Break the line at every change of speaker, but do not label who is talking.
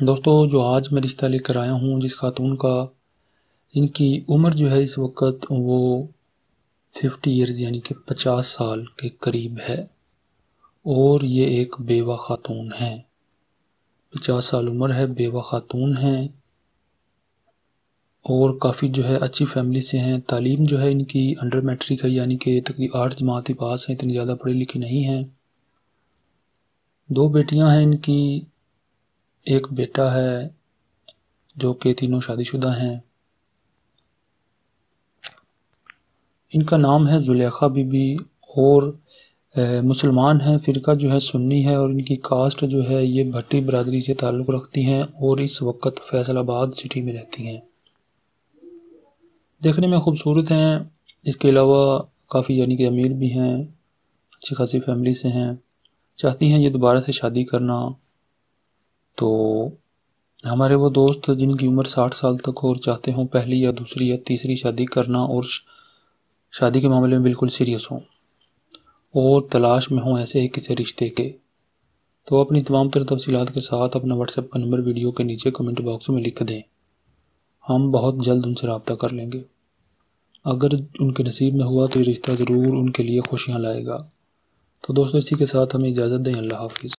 दोस्तों जो आज मैं रिश्ता लेकर आया हूँ जिस खातून का इनकी उम्र जो है इस वक्त वो फिफ्टी ईयर्स यानी कि पचास साल के करीब है और ये एक बेवा खातून है पचास साल उम्र है बेवा खातून हैं और काफ़ी जो है अच्छी फैमिली से हैं तालीम जो है इनकी अंडर मैट्रिक है यानी कि तकरीब आठ जमाती पास हैं इतनी ज़्यादा पढ़ी लिखी नहीं हैं दो बेटियां हैं इनकी एक बेटा है जो कि तीनों शादीशुदा हैं इनका नाम है जुलेखा बीबी और मुसलमान हैं फ़िरका जो है सुन्नी है और इनकी कास्ट जो है ये भट्टी बरदरी से ताल्लुक़ रखती हैं और इस वक्त फैसलाबाद सिटी में रहती हैं देखने में खूबसूरत हैं इसके अलावा काफ़ी यानी कि अमीर भी हैं अच्छी खासी फैमिली से हैं चाहती हैं ये दोबारा से शादी करना तो हमारे वो दोस्त जिनकी उम्र साठ साल तक हो और चाहते हों पहली या दूसरी या तीसरी शादी करना और शादी के मामले में बिल्कुल सीरियस हों और तलाश में हों ऐसे ही किसी रिश्ते के तो अपनी तमाम तर तफसीत के साथ अपना व्हाट्सएप का नंबर वीडियो के नीचे कमेंट बॉक्स में लिख दें हम बहुत जल्द उनसे रबता कर लेंगे अगर उनके नसीब में हुआ तो ये रिश्ता ज़रूर उनके लिए खुशियाँ लाएगा तो दोस्तों इसी के साथ हमें इजाज़त दें अल्लाह हाफिज़